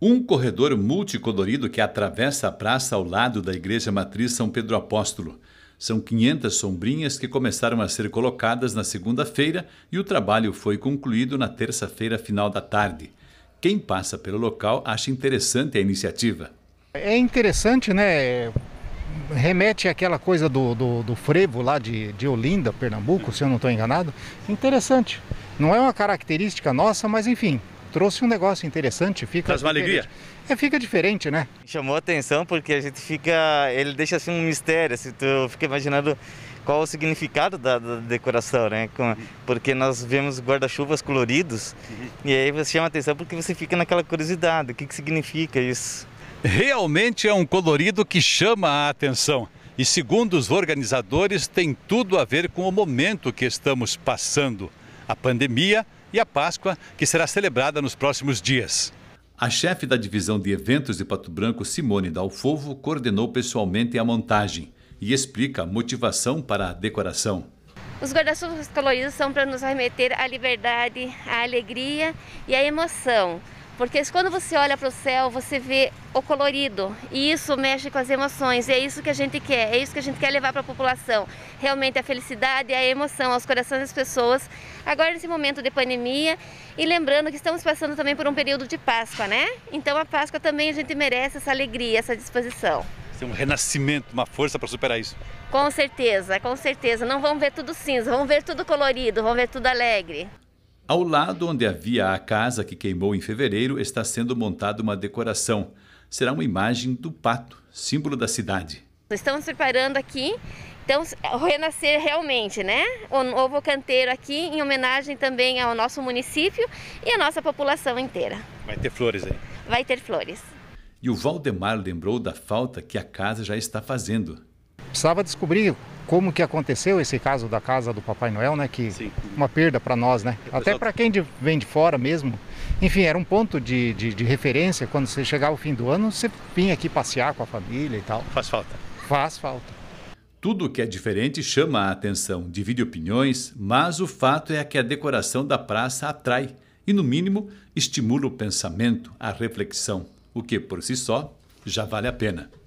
Um corredor multicolorido que atravessa a praça ao lado da Igreja Matriz São Pedro Apóstolo. São 500 sombrinhas que começaram a ser colocadas na segunda-feira e o trabalho foi concluído na terça-feira, final da tarde. Quem passa pelo local acha interessante a iniciativa. É interessante, né? remete àquela coisa do, do, do, frevo lá de, de Olinda, Pernambuco, se eu não estou enganado. Interessante. Não é uma característica nossa, mas enfim, trouxe um negócio interessante. Fica Traz uma alegria. É, fica diferente, né? Chamou atenção porque a gente fica. Ele deixa assim um mistério, assim, tu fica imaginando qual o significado da, da decoração, né? Porque nós vemos guarda-chuvas coloridos uhum. e aí você chama atenção porque você fica naquela curiosidade: o que, que significa isso? Realmente é um colorido que chama a atenção. E segundo os organizadores, tem tudo a ver com o momento que estamos passando. A pandemia e a Páscoa, que será celebrada nos próximos dias. A chefe da divisão de eventos de Pato Branco, Simone Dalfovo, coordenou pessoalmente a montagem e explica a motivação para a decoração. Os guarda-chuvas coloridos são para nos remeter à liberdade, à alegria e à emoção. Porque quando você olha para o céu, você vê o colorido e isso mexe com as emoções. E é isso que a gente quer, é isso que a gente quer levar para a população. Realmente a felicidade a emoção aos corações das pessoas, agora nesse momento de pandemia. E lembrando que estamos passando também por um período de Páscoa, né? Então a Páscoa também a gente merece essa alegria, essa disposição. Tem um renascimento, uma força para superar isso. Com certeza, com certeza. Não vão ver tudo cinza, vão ver tudo colorido, vão ver tudo alegre. Ao lado onde havia a casa que queimou em fevereiro, está sendo montada uma decoração. Será uma imagem do pato, símbolo da cidade. Estamos preparando aqui, então, o renascer realmente, né? O novo canteiro aqui, em homenagem também ao nosso município e à nossa população inteira. Vai ter flores aí? Vai ter flores. E o Valdemar lembrou da falta que a casa já está fazendo. Precisava descobrir como que aconteceu esse caso da casa do Papai Noel, né? Que Sim. uma perda para nós, né? Até para quem de, vem de fora mesmo. Enfim, era um ponto de, de, de referência quando você chegar ao fim do ano, você vinha aqui passear com a família e tal. Faz falta. Faz falta. Tudo que é diferente chama a atenção, divide opiniões, mas o fato é que a decoração da praça atrai e, no mínimo, estimula o pensamento, a reflexão, o que por si só já vale a pena.